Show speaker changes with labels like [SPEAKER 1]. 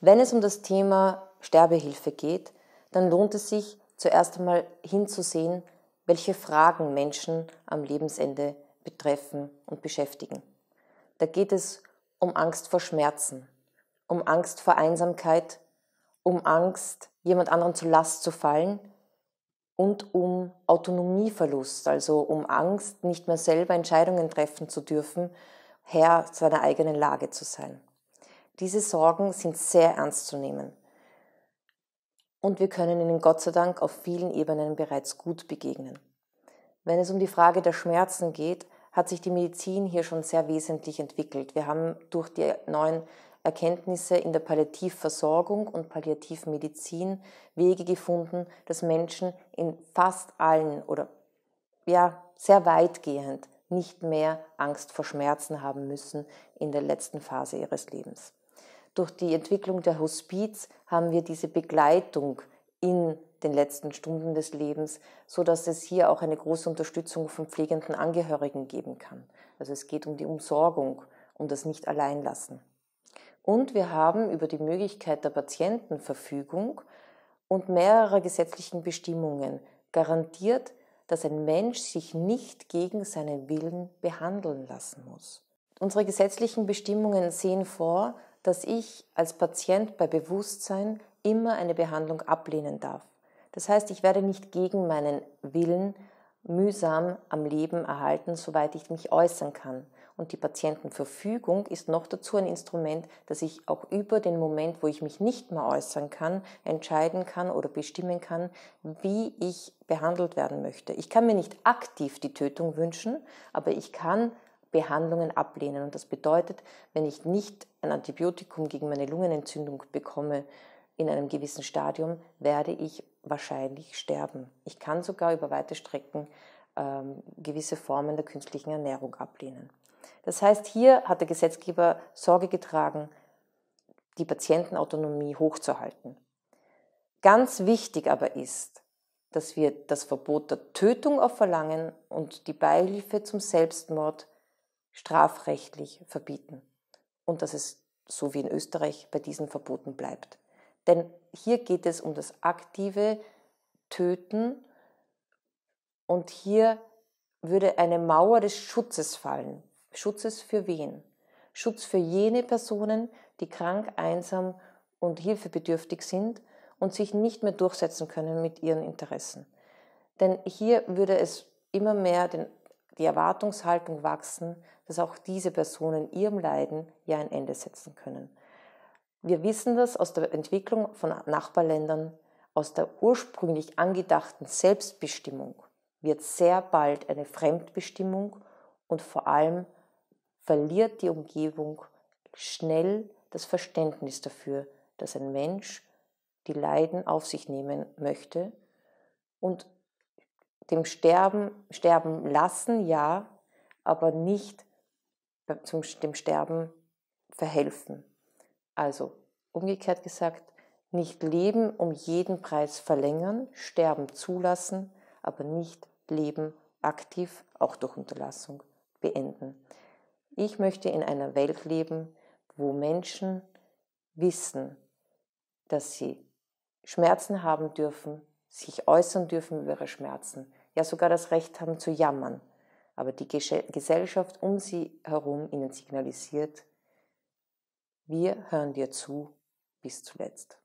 [SPEAKER 1] Wenn es um das Thema Sterbehilfe geht, dann lohnt es sich zuerst einmal hinzusehen, welche Fragen Menschen am Lebensende betreffen und beschäftigen. Da geht es um Angst vor Schmerzen, um Angst vor Einsamkeit, um Angst, jemand anderen zur Last zu fallen und um Autonomieverlust, also um Angst, nicht mehr selber Entscheidungen treffen zu dürfen, Herr seiner eigenen Lage zu sein. Diese Sorgen sind sehr ernst zu nehmen. Und wir können ihnen Gott sei Dank auf vielen Ebenen bereits gut begegnen. Wenn es um die Frage der Schmerzen geht, hat sich die Medizin hier schon sehr wesentlich entwickelt. Wir haben durch die neuen Erkenntnisse in der Palliativversorgung und Palliativmedizin Wege gefunden, dass Menschen in fast allen oder ja, sehr weitgehend nicht mehr Angst vor Schmerzen haben müssen in der letzten Phase ihres Lebens durch die Entwicklung der Hospiz haben wir diese Begleitung in den letzten Stunden des Lebens, so dass es hier auch eine große Unterstützung von pflegenden Angehörigen geben kann. Also es geht um die Umsorgung, um das nicht allein lassen. Und wir haben über die Möglichkeit der Patientenverfügung und mehrerer gesetzlichen Bestimmungen garantiert, dass ein Mensch sich nicht gegen seinen Willen behandeln lassen muss. Unsere gesetzlichen Bestimmungen sehen vor, dass ich als Patient bei Bewusstsein immer eine Behandlung ablehnen darf. Das heißt, ich werde nicht gegen meinen Willen mühsam am Leben erhalten, soweit ich mich äußern kann. Und die Patientenverfügung ist noch dazu ein Instrument, dass ich auch über den Moment, wo ich mich nicht mehr äußern kann, entscheiden kann oder bestimmen kann, wie ich behandelt werden möchte. Ich kann mir nicht aktiv die Tötung wünschen, aber ich kann Behandlungen ablehnen. Und das bedeutet, wenn ich nicht ein Antibiotikum gegen meine Lungenentzündung bekomme in einem gewissen Stadium, werde ich wahrscheinlich sterben. Ich kann sogar über weite Strecken ähm, gewisse Formen der künstlichen Ernährung ablehnen. Das heißt, hier hat der Gesetzgeber Sorge getragen, die Patientenautonomie hochzuhalten. Ganz wichtig aber ist, dass wir das Verbot der Tötung auf Verlangen und die Beihilfe zum Selbstmord strafrechtlich verbieten und dass es so wie in Österreich bei diesen Verboten bleibt. Denn hier geht es um das aktive Töten und hier würde eine Mauer des Schutzes fallen. Schutzes für wen? Schutz für jene Personen, die krank, einsam und hilfebedürftig sind und sich nicht mehr durchsetzen können mit ihren Interessen. Denn hier würde es immer mehr den die Erwartungshaltung wachsen, dass auch diese Personen ihrem Leiden ja ein Ende setzen können. Wir wissen das aus der Entwicklung von Nachbarländern, aus der ursprünglich angedachten Selbstbestimmung wird sehr bald eine Fremdbestimmung und vor allem verliert die Umgebung schnell das Verständnis dafür, dass ein Mensch die Leiden auf sich nehmen möchte und dem Sterben, Sterben lassen, ja, aber nicht zum, dem Sterben verhelfen. Also umgekehrt gesagt, nicht leben um jeden Preis verlängern, sterben zulassen, aber nicht leben aktiv, auch durch Unterlassung, beenden. Ich möchte in einer Welt leben, wo Menschen wissen, dass sie Schmerzen haben dürfen, sich äußern dürfen über ihre Schmerzen, ja sogar das Recht haben zu jammern, aber die Gesellschaft um sie herum ihnen signalisiert, wir hören dir zu bis zuletzt.